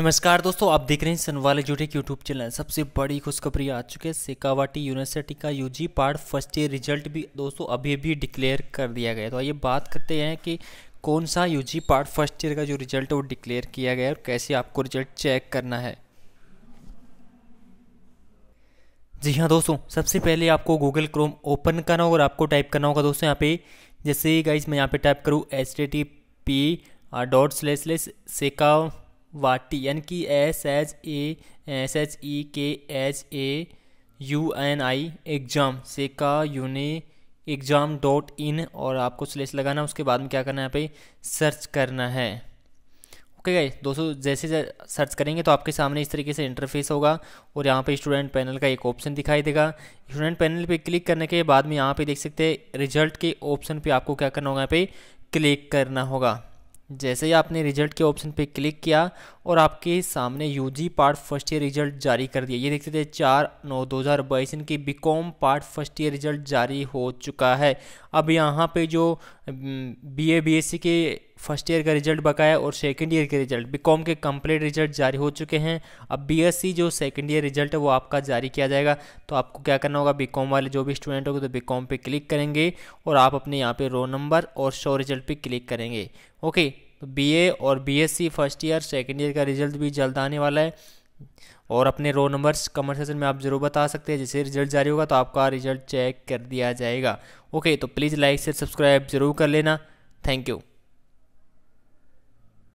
नमस्कार दोस्तों आप देख रहे हैं सनवाले सनवाला के यूट्यूब चैनल सबसे बड़ी खुशखबरी आ चुकी है सेकावाटी यूनिवर्सिटी का UG part first year result भी दोस्तों अभी अभी डिक्लेयर कर दिया गया तो आइए बात करते हैं कि कौन सा यूजी पार्ट फर्स्ट ईयर का जो रिजल्ट है वो डिक्लेयर किया गया है और कैसे आपको रिजल्ट चेक करना है जी हाँ दोस्तों सबसे पहले आपको गूगल क्रोम ओपन करना होगा और आपको टाइप करना होगा दोस्तों यहाँ पे जैसे गाइज मैं यहाँ पे टाइप करूँ H T P dot slash slash Shekhawati यानी कि S H A S H E K H A U N I exam से का यूनि एग्ज़ाम डॉट इन और आपको स्लेस लगाना उसके बाद में क्या करना है यहाँ पे सर्च करना है ओके गाइस दोस्तों जैसे सर्च करेंगे तो आपके सामने इस तरीके से इंटरफेस होगा और यहाँ पे स्टूडेंट पैनल का एक ऑप्शन दिखाई देगा स्टूडेंट पैनल पे क्लिक करने के बाद में यहाँ पे देख सकते हैं रिजल्ट के ऑप्शन पे आपको क्या करना होगा यहाँ पे क्लिक करना होगा जैसे ही आपने रिजल्ट के ऑप्शन पे क्लिक किया और आपके सामने UG part first year result जारी कर दिया ये देखते थे चार नौ दो हज़ार बाईस इनकी BCom part first year result जारी हो चुका है अब यहाँ पे जो बीए बीएससी के फर्स्ट ईयर का रिजल्ट बकाया और सेकेंड ईयर के रिजल्ट बी कॉम के कंप्लीट रिजल्ट जारी हो चुके हैं अब बी एस सी जो सेकेंड ईयर रिजल्ट है वो आपका जारी किया जाएगा तो आपको क्या करना होगा बी कॉम वाले जो भी स्टूडेंट होंगे तो बी कॉम पर क्लिक करेंगे और आप अपने यहाँ पर रो नंबर और शो रिजल्ट पर क्लिक करेंगे ओके तो बी ए और B S C first year second year का रिजल्ट भी जल्द आने वाला है और अपने रो नंबर्स कमेंट सेक्शन में आप ज़रूर बता सकते हैं जैसे रिजल्ट जारी होगा तो आपका रिजल्ट चेक कर दिया जाएगा ओके तो प्लीज़ लाइक से सब्सक्राइब जरूर कर लेना थैंक यू